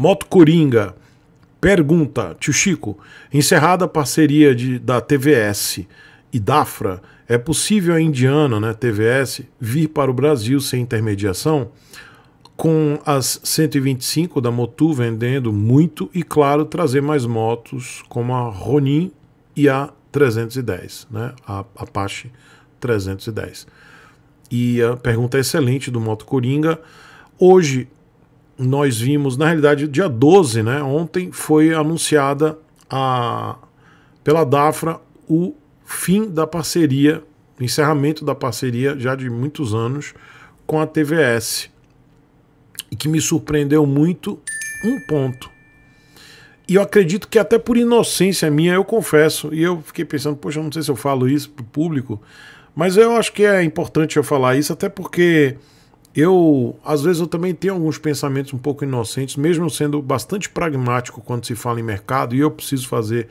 Moto Coringa pergunta, tio Chico, encerrada a parceria de, da TVS e DAFRA, é possível a Indiana, né, TVS, vir para o Brasil sem intermediação? Com as 125 da Motu vendendo muito e, claro, trazer mais motos como a Ronin e a 310, né, a Apache 310. E a pergunta é excelente do Moto Coringa. Hoje nós vimos, na realidade, dia 12, né? Ontem foi anunciada a, pela DAFRA o fim da parceria, o encerramento da parceria já de muitos anos com a TVS. E que me surpreendeu muito um ponto. E eu acredito que até por inocência minha, eu confesso, e eu fiquei pensando, poxa, não sei se eu falo isso para o público, mas eu acho que é importante eu falar isso, até porque eu, às vezes, eu também tenho alguns pensamentos um pouco inocentes, mesmo sendo bastante pragmático quando se fala em mercado, e eu preciso fazer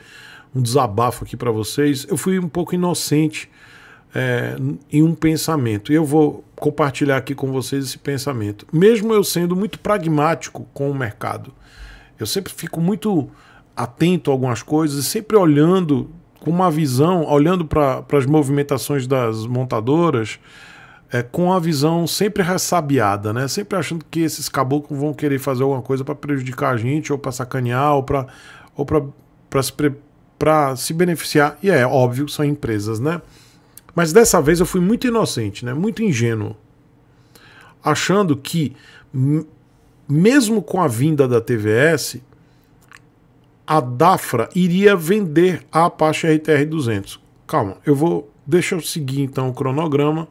um desabafo aqui para vocês. Eu fui um pouco inocente é, em um pensamento, e eu vou compartilhar aqui com vocês esse pensamento. Mesmo eu sendo muito pragmático com o mercado, eu sempre fico muito atento a algumas coisas, sempre olhando com uma visão, olhando para as movimentações das montadoras é, com a visão sempre ressabiada, né? Sempre achando que esses caboclos vão querer fazer alguma coisa para prejudicar a gente, ou para sacanear, ou para ou se, pra se beneficiar. E é óbvio, são empresas, né? Mas dessa vez eu fui muito inocente, né? Muito ingênuo. Achando que, mesmo com a vinda da TVS, a Dafra iria vender a Apache RTR 200. Calma, eu vou. Deixa eu seguir então o cronograma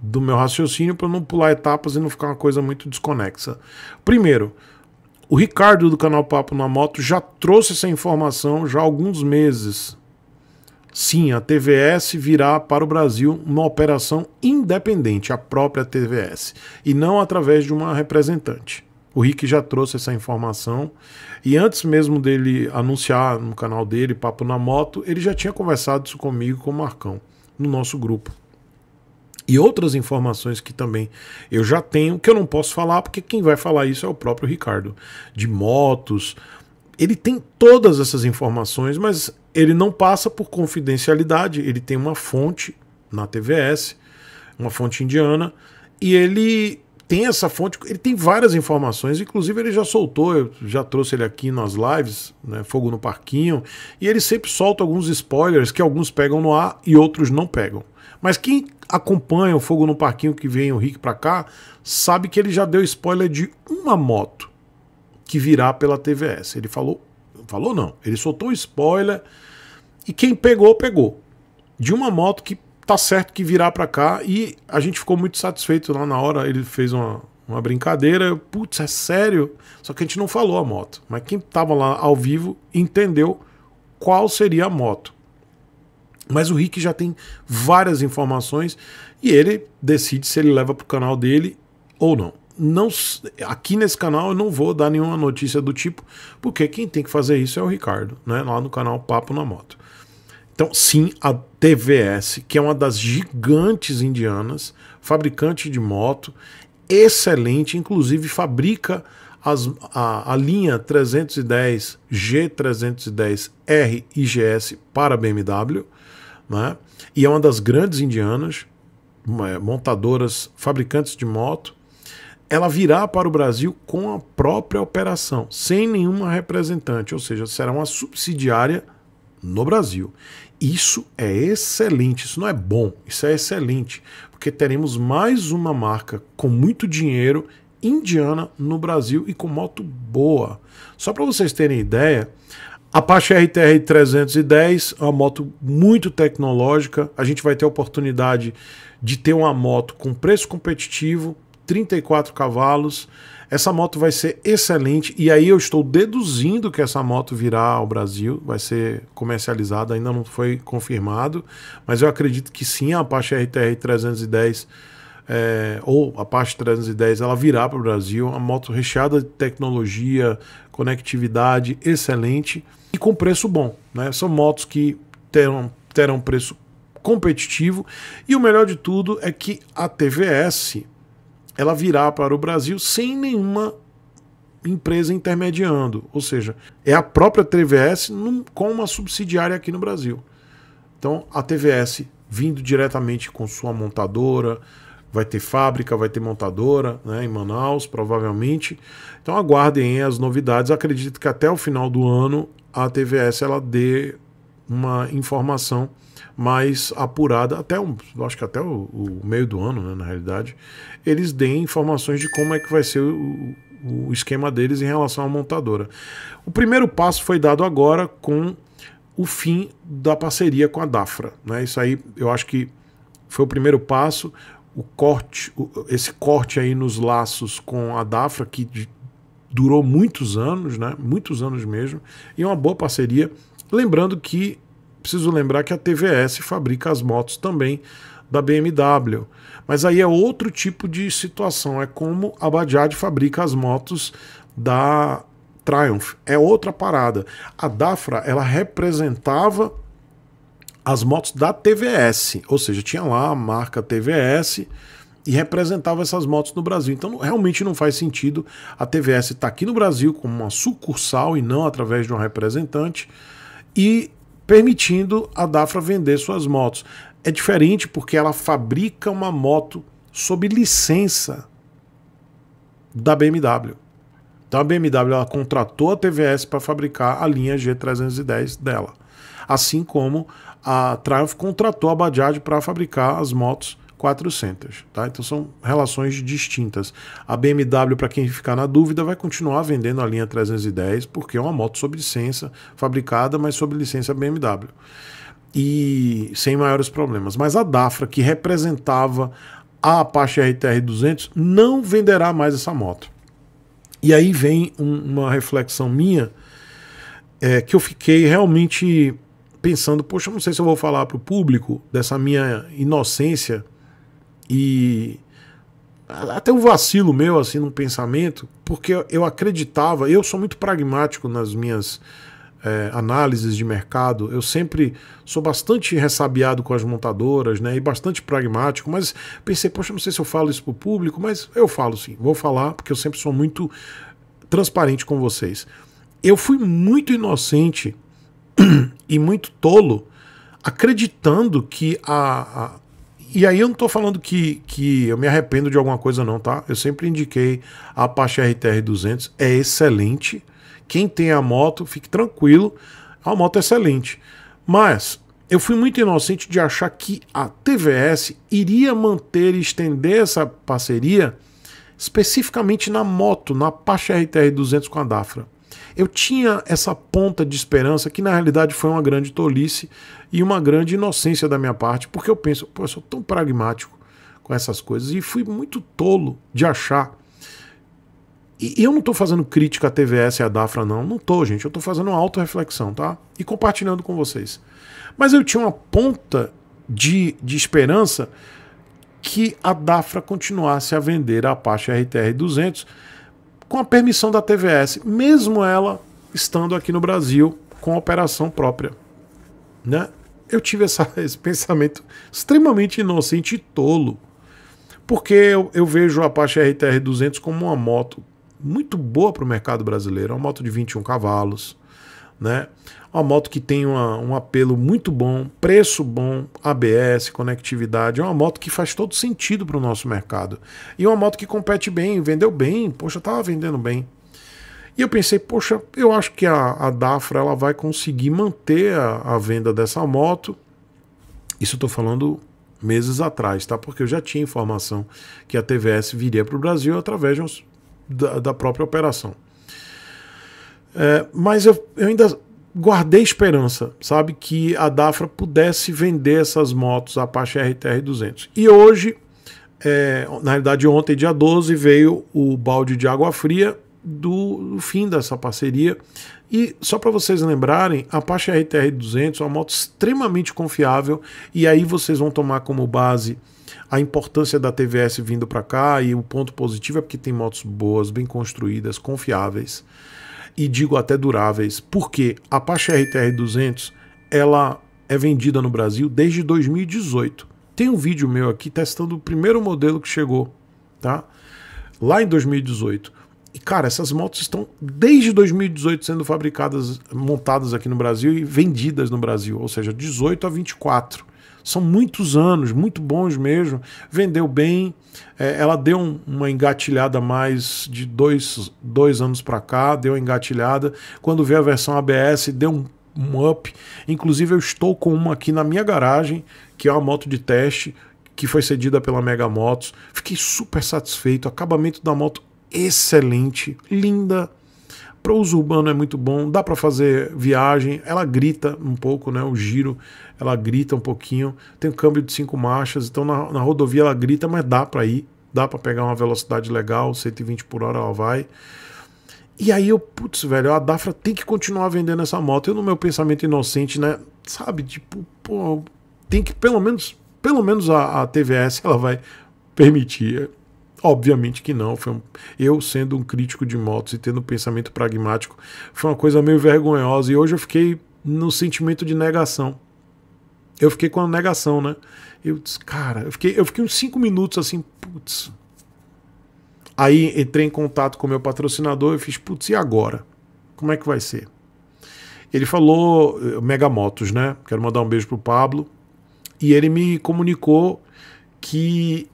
do meu raciocínio para não pular etapas e não ficar uma coisa muito desconexa. Primeiro, o Ricardo do canal Papo na Moto já trouxe essa informação já há alguns meses. Sim, a TVS virá para o Brasil uma operação independente, a própria TVS, e não através de uma representante. O Rick já trouxe essa informação e antes mesmo dele anunciar no canal dele Papo na Moto, ele já tinha conversado isso comigo com o Marcão no nosso grupo e outras informações que também eu já tenho, que eu não posso falar, porque quem vai falar isso é o próprio Ricardo, de motos. Ele tem todas essas informações, mas ele não passa por confidencialidade. Ele tem uma fonte na TVS, uma fonte indiana, e ele tem essa fonte, ele tem várias informações, inclusive ele já soltou, eu já trouxe ele aqui nas lives, né, Fogo no Parquinho, e ele sempre solta alguns spoilers que alguns pegam no ar e outros não pegam. Mas quem acompanha o Fogo no Parquinho que vem o Rick pra cá, sabe que ele já deu spoiler de uma moto que virá pela TVS. Ele falou. Falou não. Ele soltou spoiler. E quem pegou, pegou. De uma moto que tá certo que virá para cá. E a gente ficou muito satisfeito lá na hora. Ele fez uma, uma brincadeira. Putz, é sério? Só que a gente não falou a moto. Mas quem tava lá ao vivo entendeu qual seria a moto. Mas o Rick já tem várias informações e ele decide se ele leva para o canal dele ou não. não. Aqui nesse canal eu não vou dar nenhuma notícia do tipo, porque quem tem que fazer isso é o Ricardo, né? lá no canal Papo na Moto. Então, sim, a TVS, que é uma das gigantes indianas, fabricante de moto, excelente, inclusive fabrica as, a, a linha 310 G310R e GS para BMW, né? e é uma das grandes indianas, montadoras, fabricantes de moto. Ela virá para o Brasil com a própria operação, sem nenhuma representante, ou seja, será uma subsidiária no Brasil. Isso é excelente, isso não é bom, isso é excelente, porque teremos mais uma marca com muito dinheiro indiana no Brasil e com moto boa. Só para vocês terem ideia, a Apache RTR 310 é uma moto muito tecnológica. A gente vai ter a oportunidade de ter uma moto com preço competitivo, 34 cavalos. Essa moto vai ser excelente e aí eu estou deduzindo que essa moto virá ao Brasil, vai ser comercializada, ainda não foi confirmado, mas eu acredito que sim, a Apache RTR 310 é, ou a parte 310, ela virá para o Brasil, uma moto recheada de tecnologia, conectividade excelente e com preço bom. Né? São motos que terão, terão preço competitivo e o melhor de tudo é que a TVS ela virá para o Brasil sem nenhuma empresa intermediando, ou seja, é a própria TVS com uma subsidiária aqui no Brasil. Então, a TVS vindo diretamente com sua montadora, vai ter fábrica, vai ter montadora né, em Manaus, provavelmente. Então aguardem as novidades. Acredito que até o final do ano a TVS ela dê uma informação mais apurada, até um, acho que até o, o meio do ano, né, na realidade, eles deem informações de como é que vai ser o, o esquema deles em relação à montadora. O primeiro passo foi dado agora com o fim da parceria com a Dafra. Né? Isso aí eu acho que foi o primeiro passo o corte, o, esse corte aí nos laços com a Dafra, que durou muitos anos, né? Muitos anos mesmo, e é uma boa parceria. Lembrando que preciso lembrar que a TVS fabrica as motos também da BMW. Mas aí é outro tipo de situação, é como a Bajaj fabrica as motos da Triumph. É outra parada. A Dafra, ela representava as motos da TVS, ou seja, tinha lá a marca TVS e representava essas motos no Brasil. Então realmente não faz sentido a TVS estar tá aqui no Brasil como uma sucursal e não através de um representante e permitindo a Dafra vender suas motos. É diferente porque ela fabrica uma moto sob licença da BMW. Então a BMW ela contratou a TVS para fabricar a linha G310 dela, assim como a Triumph contratou a Bajaj para fabricar as motos 400, tá? Então são relações distintas. A BMW, para quem ficar na dúvida, vai continuar vendendo a linha 310 porque é uma moto sob licença, fabricada, mas sob licença BMW. E sem maiores problemas. Mas a Dafra, que representava a Apache RTR 200, não venderá mais essa moto. E aí vem um, uma reflexão minha é, que eu fiquei realmente pensando, poxa, não sei se eu vou falar para o público dessa minha inocência e até um vacilo meu assim no pensamento, porque eu acreditava, eu sou muito pragmático nas minhas é, análises de mercado, eu sempre sou bastante ressabiado com as montadoras, né, e bastante pragmático, mas pensei, poxa, não sei se eu falo isso para o público, mas eu falo sim, vou falar, porque eu sempre sou muito transparente com vocês. Eu fui muito inocente e muito tolo acreditando que a, a. e aí eu não tô falando que, que eu me arrependo de alguma coisa, não, tá? Eu sempre indiquei a Apache RTR 200, é excelente. Quem tem a moto, fique tranquilo, a moto é excelente. Mas eu fui muito inocente de achar que a TVS iria manter e estender essa parceria especificamente na moto, na Apache RTR 200 com a Dafra. Eu tinha essa ponta de esperança que na realidade foi uma grande tolice e uma grande inocência da minha parte, porque eu penso, pô, eu sou tão pragmático com essas coisas e fui muito tolo de achar. E eu não estou fazendo crítica à TVS e à Dafra, não. Não estou, gente. Eu estou fazendo uma autorreflexão, tá? E compartilhando com vocês. Mas eu tinha uma ponta de, de esperança que a Dafra continuasse a vender a Apache RTR 200 com a permissão da TVS, mesmo ela estando aqui no Brasil com operação própria. Né? Eu tive essa, esse pensamento extremamente inocente e tolo, porque eu, eu vejo a Apache RTR 200 como uma moto muito boa para o mercado brasileiro, uma moto de 21 cavalos, né? Uma moto que tem uma, um apelo muito bom, preço bom, ABS, conectividade. É uma moto que faz todo sentido para o nosso mercado. E uma moto que compete bem, vendeu bem, poxa, estava vendendo bem. E eu pensei, poxa, eu acho que a, a Dafra ela vai conseguir manter a, a venda dessa moto. Isso eu estou falando meses atrás, tá? Porque eu já tinha informação que a TVS viria para o Brasil através da, da própria operação. É, mas eu, eu ainda guardei esperança, sabe, que a Dafra pudesse vender essas motos Apache RTR 200. E hoje, é, na realidade ontem, dia 12, veio o balde de água fria do, do fim dessa parceria. E só para vocês lembrarem, a Apache RTR 200 é uma moto extremamente confiável e aí vocês vão tomar como base a importância da TVS vindo para cá e o ponto positivo é porque tem motos boas, bem construídas, confiáveis e digo até duráveis, porque a Apache RTR200 ela é vendida no Brasil desde 2018. Tem um vídeo meu aqui testando o primeiro modelo que chegou, tá? Lá em 2018. E cara, essas motos estão desde 2018 sendo fabricadas, montadas aqui no Brasil e vendidas no Brasil, ou seja, 18 a 24. São muitos anos, muito bons mesmo. Vendeu bem, é, ela deu um, uma engatilhada mais de dois, dois anos para cá, deu uma engatilhada. Quando veio a versão ABS, deu um, um up. Inclusive, eu estou com uma aqui na minha garagem, que é uma moto de teste, que foi cedida pela Mega Motos. Fiquei super satisfeito. Acabamento da moto excelente, linda, para uso urbano é muito bom, dá para fazer viagem, ela grita um pouco, né? O giro, ela grita um pouquinho, tem um câmbio de cinco marchas, então na, na rodovia ela grita, mas dá para ir, dá para pegar uma velocidade legal, 120 por hora ela vai. E aí eu, putz, velho, a Dafra tem que continuar vendendo essa moto. Eu no meu pensamento inocente, né, sabe, tipo, pô, tem que pelo menos, pelo menos a, a TVS ela vai permitir. Obviamente que não. Foi um... Eu, sendo um crítico de motos e tendo um pensamento pragmático, foi uma coisa meio vergonhosa. E hoje eu fiquei no sentimento de negação. Eu fiquei com a negação, né? Eu disse, cara, eu fiquei, eu fiquei uns cinco minutos assim, putz. Aí entrei em contato com meu patrocinador e fiz, putz, e agora? Como é que vai ser? Ele falou eh, Megamotos, né? Quero mandar um beijo pro Pablo. E ele me comunicou que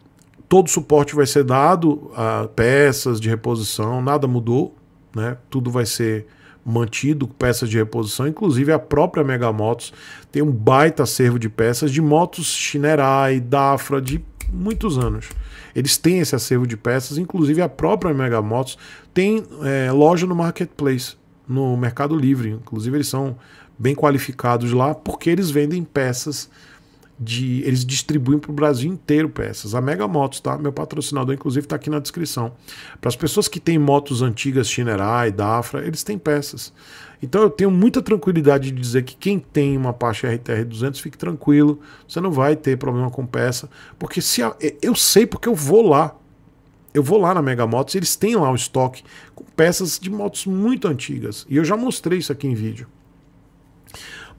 Todo suporte vai ser dado, a peças de reposição, nada mudou, né? Tudo vai ser mantido, peças de reposição, inclusive a própria Mega Motos tem um baita acervo de peças de motos Shinerai, Dafra, de muitos anos. Eles têm esse acervo de peças, inclusive a própria Mega Motos tem é, loja no Marketplace, no Mercado Livre. Inclusive, eles são bem qualificados lá porque eles vendem peças de eles distribuem para o Brasil inteiro peças. A Mega Motos, tá? Meu patrocinador, inclusive, está aqui na descrição. Para as pessoas que têm motos antigas, Shinerai, Dafra, eles têm peças. Então eu tenho muita tranquilidade de dizer que quem tem uma Apache RTR 200 fique tranquilo, você não vai ter problema com peça, porque se a, eu sei porque eu vou lá. Eu vou lá na Mega Motos, eles têm lá um estoque com peças de motos muito antigas. E eu já mostrei isso aqui em vídeo.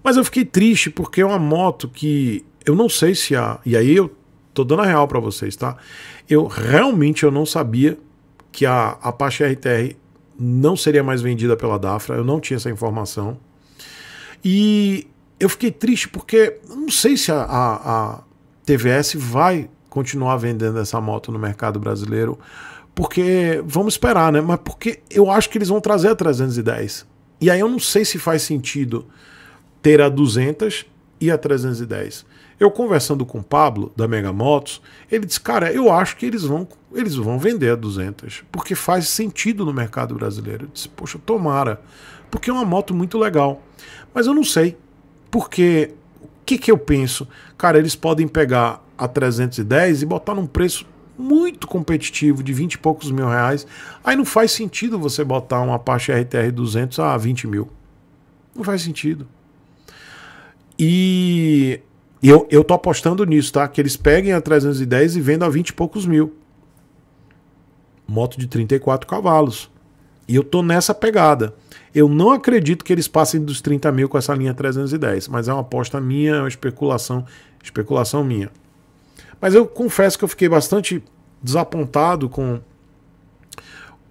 Mas eu fiquei triste porque é uma moto que eu não sei se a. E aí eu tô dando a real para vocês, tá? Eu realmente eu não sabia que a Apache RTR não seria mais vendida pela Dafra, eu não tinha essa informação. E eu fiquei triste porque não sei se a, a, a TVS vai continuar vendendo essa moto no mercado brasileiro, porque vamos esperar, né? Mas porque eu acho que eles vão trazer a 310. E aí eu não sei se faz sentido ter a 200 e a 310. Eu conversando com o Pablo da Mega Motos, ele disse: "Cara, eu acho que eles vão eles vão vender a 200, porque faz sentido no mercado brasileiro". Eu disse: "Poxa, tomara, porque é uma moto muito legal". Mas eu não sei, porque o que que eu penso? Cara, eles podem pegar a 310 e botar num preço muito competitivo de 20 e poucos mil reais, aí não faz sentido você botar uma Apache RTR 200 a 20 mil. Não faz sentido. E e eu, eu tô apostando nisso, tá? Que eles peguem a 310 e vendam a 20 e poucos mil. Moto de 34 cavalos. E eu tô nessa pegada. Eu não acredito que eles passem dos 30 mil com essa linha 310, mas é uma aposta minha, é uma especulação, especulação minha. Mas eu confesso que eu fiquei bastante desapontado com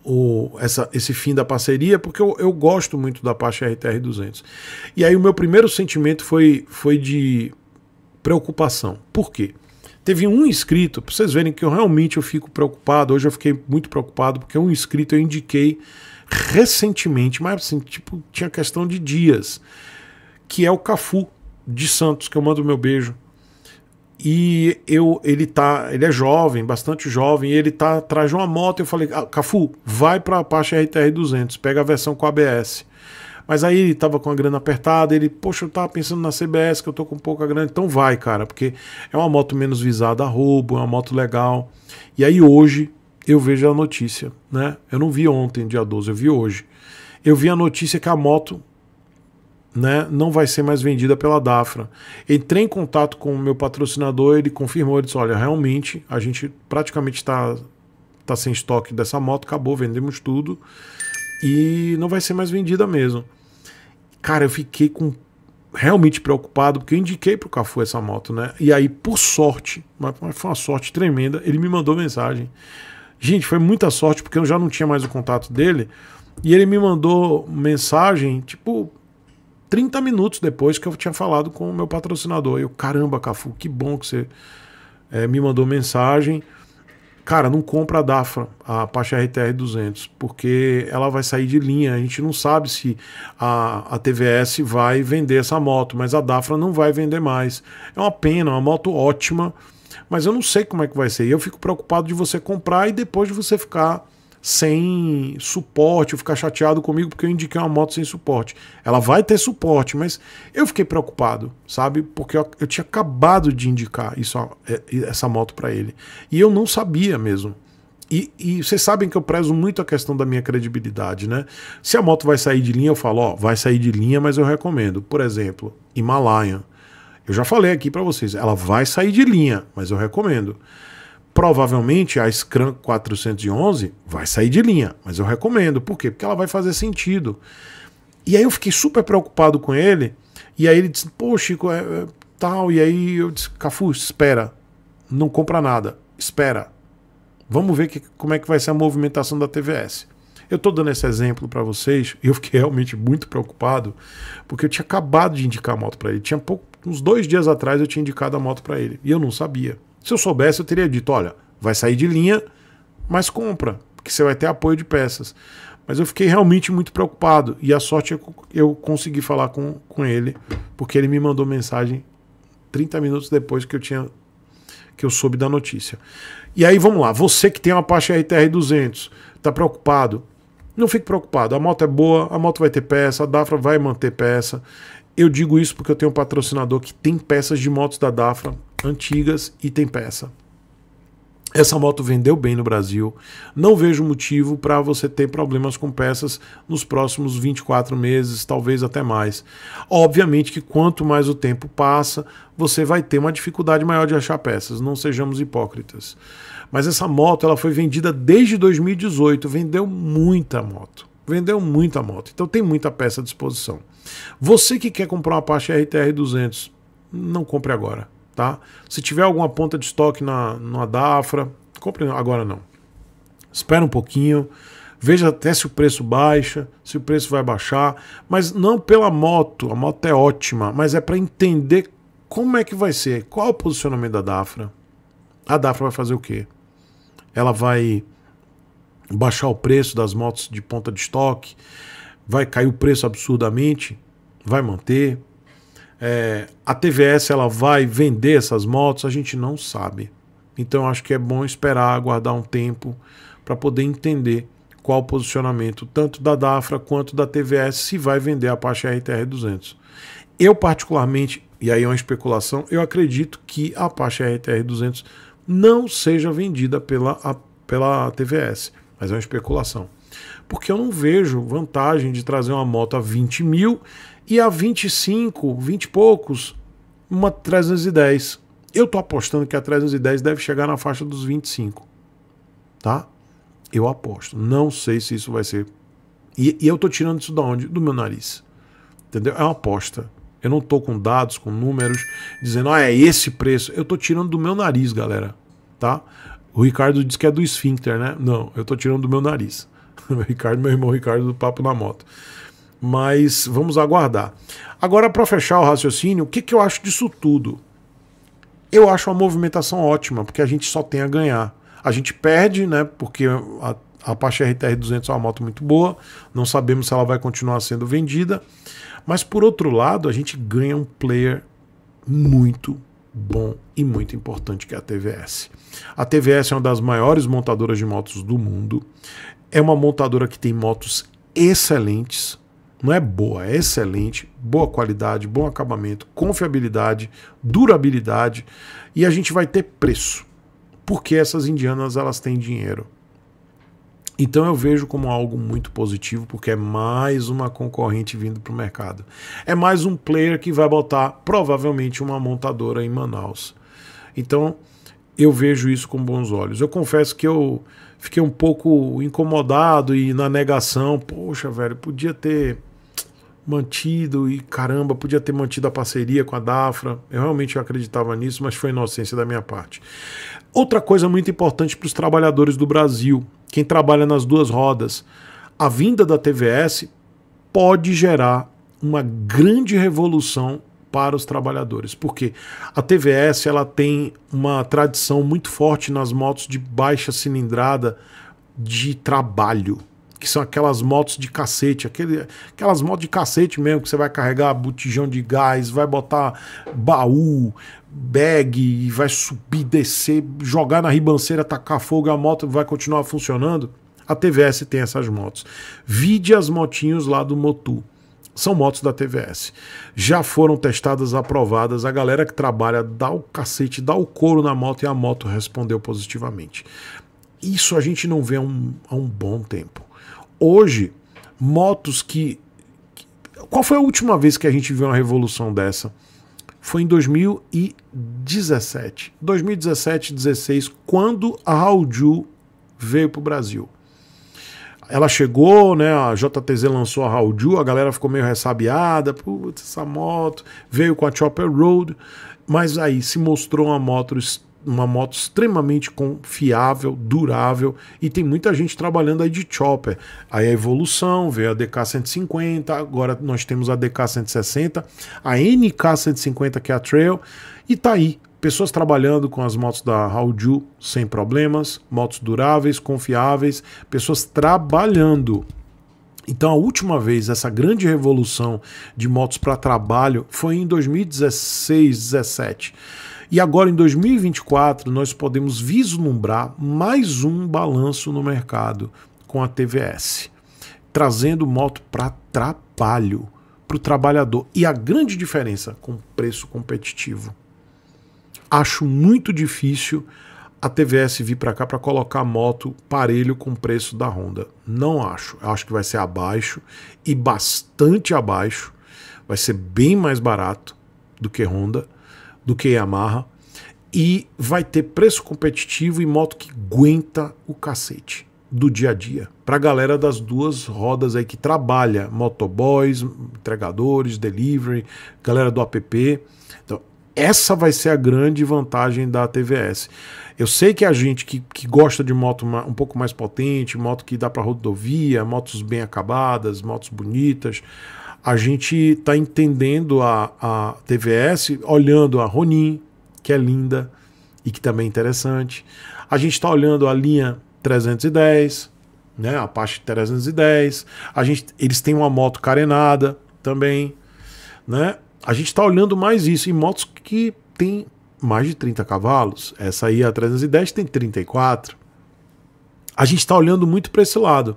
o, essa, esse fim da parceria, porque eu, eu gosto muito da Apache RTR 200. E aí o meu primeiro sentimento foi, foi de preocupação. Por quê? Teve um inscrito, para vocês verem que eu realmente eu fico preocupado, hoje eu fiquei muito preocupado, porque um inscrito eu indiquei recentemente, mas assim, tipo, tinha questão de dias, que é o Cafu de Santos, que eu mando meu beijo. E eu, ele tá, ele é jovem, bastante jovem, ele tá atrás de uma moto, eu falei: ah, "Cafu, vai para a Apache RTR 200, pega a versão com ABS". Mas aí ele tava com a grana apertada, ele, poxa, eu tava pensando na CBS, que eu tô com pouca grana, então vai, cara, porque é uma moto menos visada a roubo, é uma moto legal. E aí hoje eu vejo a notícia, né? Eu não vi ontem, dia 12, eu vi hoje. Eu vi a notícia que a moto né, não vai ser mais vendida pela Dafra. Entrei em contato com o meu patrocinador, ele confirmou, ele disse, olha, realmente, a gente praticamente está tá sem estoque dessa moto, acabou, vendemos tudo e não vai ser mais vendida mesmo. Cara, eu fiquei com realmente preocupado, porque eu indiquei pro Cafu essa moto, né? E aí, por sorte, mas foi uma sorte tremenda, ele me mandou mensagem. Gente, foi muita sorte, porque eu já não tinha mais o contato dele. E ele me mandou mensagem, tipo, 30 minutos depois que eu tinha falado com o meu patrocinador. Eu, caramba, Cafu, que bom que você é, me mandou mensagem. Cara, não compra a DAFRA, a Apache RTR200, porque ela vai sair de linha. A gente não sabe se a, a TVS vai vender essa moto, mas a DAFRA não vai vender mais. É uma pena, uma moto ótima, mas eu não sei como é que vai ser. E eu fico preocupado de você comprar e depois de você ficar sem suporte, ou ficar chateado comigo porque eu indiquei uma moto sem suporte. Ela vai ter suporte, mas eu fiquei preocupado, sabe? Porque eu, eu tinha acabado de indicar isso, é, essa moto para ele. E eu não sabia mesmo. E, e, vocês sabem que eu prezo muito a questão da minha credibilidade, né? Se a moto vai sair de linha, eu falo, ó, vai sair de linha, mas eu recomendo. Por exemplo, Himalayan. Eu já falei aqui para vocês, ela vai sair de linha, mas eu recomendo. Provavelmente a Scrum 411 vai sair de linha, mas eu recomendo. Por quê? Porque ela vai fazer sentido. E aí eu fiquei super preocupado com ele. E aí ele disse: Pô, Chico, é, é tal. E aí eu disse: Cafu, espera. Não compra nada. Espera. Vamos ver que, como é que vai ser a movimentação da TVS. Eu estou dando esse exemplo para vocês e eu fiquei realmente muito preocupado porque eu tinha acabado de indicar a moto para ele. Tinha pouco, uns dois dias atrás eu tinha indicado a moto para ele e eu não sabia. Se eu soubesse, eu teria dito: olha, vai sair de linha, mas compra, porque você vai ter apoio de peças. Mas eu fiquei realmente muito preocupado. E a sorte é que eu consegui falar com, com ele, porque ele me mandou mensagem 30 minutos depois que eu tinha que eu soube da notícia. E aí vamos lá, você que tem uma Apache RTR 200, está preocupado? Não fique preocupado, a moto é boa, a moto vai ter peça, a Dafra vai manter peça. Eu digo isso porque eu tenho um patrocinador que tem peças de motos da Dafra antigas e tem peça. Essa moto vendeu bem no Brasil. Não vejo motivo para você ter problemas com peças nos próximos 24 meses, talvez até mais. Obviamente que quanto mais o tempo passa, você vai ter uma dificuldade maior de achar peças, não sejamos hipócritas. Mas essa moto ela foi vendida desde 2018, vendeu muita moto. Vendeu muita moto, então tem muita peça à disposição. Você que quer comprar uma Apache RTR 200, não compre agora Tá? Se tiver alguma ponta de estoque na, na Dafra, compre agora não. Espera um pouquinho, veja até se o preço baixa, se o preço vai baixar, mas não pela moto, a moto é ótima, mas é para entender como é que vai ser, qual é o posicionamento da Dafra. A Dafra vai fazer o quê? Ela vai baixar o preço das motos de ponta de estoque, vai cair o preço absurdamente, vai manter, é, a TVS ela vai vender essas motos? A gente não sabe. Então acho que é bom esperar, aguardar um tempo para poder entender qual o posicionamento tanto da Dafra quanto da TVS se vai vender a Apache RTR 200. Eu particularmente, e aí é uma especulação, eu acredito que a Apache RTR 200 não seja vendida pela, a, pela TVS, mas é uma especulação. Porque eu não vejo vantagem de trazer uma moto a 20 mil e a 25, 20 e poucos, uma 310. Eu tô apostando que a 310 deve chegar na faixa dos 25. Tá? Eu aposto. Não sei se isso vai ser. E, e eu tô tirando isso da onde? Do meu nariz. Entendeu? É uma aposta. Eu não tô com dados, com números, dizendo, ah, é esse preço. Eu tô tirando do meu nariz, galera. Tá? O Ricardo diz que é do esfíncter, né? Não, eu tô tirando do meu nariz. Ricardo, meu irmão Ricardo do Papo na Moto mas vamos aguardar. Agora, para fechar o raciocínio, o que, que eu acho disso tudo? Eu acho uma movimentação ótima, porque a gente só tem a ganhar. A gente perde, né? Porque a, a Apache RTR200 é uma moto muito boa, não sabemos se ela vai continuar sendo vendida. Mas, por outro lado, a gente ganha um player muito bom e muito importante que é a TVS. A TVS é uma das maiores montadoras de motos do mundo. É uma montadora que tem motos excelentes, não é boa, é excelente, boa qualidade, bom acabamento, confiabilidade, durabilidade e a gente vai ter preço, porque essas indianas elas têm dinheiro. Então eu vejo como algo muito positivo, porque é mais uma concorrente vindo para o mercado. É mais um player que vai botar provavelmente uma montadora em Manaus. Então eu vejo isso com bons olhos. Eu confesso que eu fiquei um pouco incomodado e na negação. Poxa, velho, podia ter mantido e caramba, podia ter mantido a parceria com a Dafra. Eu realmente acreditava nisso, mas foi inocência da minha parte. Outra coisa muito importante para os trabalhadores do Brasil, quem trabalha nas duas rodas, a vinda da TVS pode gerar uma grande revolução para os trabalhadores, porque a TVS ela tem uma tradição muito forte nas motos de baixa cilindrada de trabalho que são aquelas motos de cacete, aquele, aquelas motos de cacete mesmo, que você vai carregar botijão de gás, vai botar baú, bag, e vai subir, descer, jogar na ribanceira, tacar fogo, a moto vai continuar funcionando. A TVS tem essas motos. Vide as motinhos lá do Motu. São motos da TVS. Já foram testadas, aprovadas. A galera que trabalha dá o cacete, dá o couro na moto e a moto respondeu positivamente. Isso a gente não vê há um, há um bom tempo. Hoje, motos que. Qual foi a última vez que a gente viu uma revolução dessa? Foi em 2017. 2017, 16, quando a Raudju veio para o Brasil. Ela chegou, né? A JTZ lançou a Raudju, a galera ficou meio ressabiada. Putz, essa moto. Veio com a Chopper Road. Mas aí se mostrou uma moto uma moto extremamente confiável, durável e tem muita gente trabalhando aí de chopper. Aí a evolução veio a DK 150, agora nós temos a DK 160, a NK 150 que é a Trail e tá aí pessoas trabalhando com as motos da Haoju sem problemas, motos duráveis, confiáveis, pessoas trabalhando. Então, a última vez, essa grande revolução de motos para trabalho foi em 2016, 17. E agora em 2024 nós podemos vislumbrar mais um balanço no mercado com a TVS, trazendo moto para trabalho, para o trabalhador. E a grande diferença com preço competitivo. Acho muito difícil a TVS vir para cá para colocar moto parelho com o preço da Honda. Não acho. Acho que vai ser abaixo e bastante abaixo. Vai ser bem mais barato do que Honda do que a Yamaha e vai ter preço competitivo e moto que aguenta o cacete do dia a dia. Para a galera das duas rodas aí que trabalha, motoboys, entregadores, delivery, galera do app. Então, essa vai ser a grande vantagem da TVS. Eu sei que a gente que, que gosta de moto um pouco mais potente, moto que dá para rodovia, motos bem acabadas, motos bonitas, a gente está entendendo a, a TVS, olhando a Ronin, que é linda e que também é interessante. A gente está olhando a linha 310, né, a parte 310. A gente, eles têm uma moto carenada também, né? A gente está olhando mais isso em motos que tem mais de 30 cavalos. Essa aí a 310 tem 34. A gente está olhando muito para esse lado,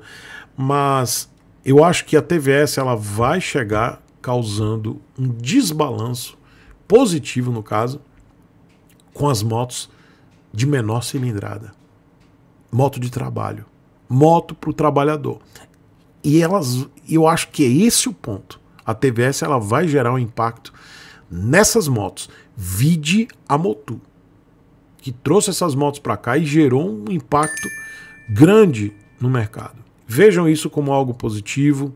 mas eu acho que a TVS ela vai chegar causando um desbalanço positivo, no caso, com as motos de menor cilindrada. Moto de trabalho. Moto para o trabalhador. E elas, eu acho que é esse o ponto. A TVS ela vai gerar um impacto nessas motos. Vide a Motu, que trouxe essas motos para cá e gerou um impacto grande no mercado. Vejam isso como algo positivo.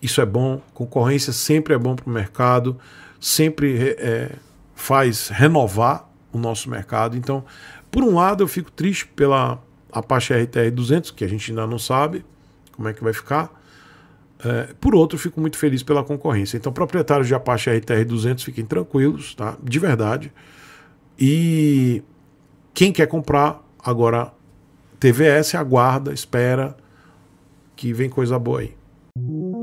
Isso é bom. Concorrência sempre é bom para o mercado, sempre é, é, faz renovar o nosso mercado. Então, por um lado, eu fico triste pela Apache RTR 200, que a gente ainda não sabe como é que vai ficar. É, por outro, fico muito feliz pela concorrência. Então, proprietários de Apache RTR 200, fiquem tranquilos, tá? De verdade. E quem quer comprar, agora TVS aguarda, espera que vem coisa boa aí.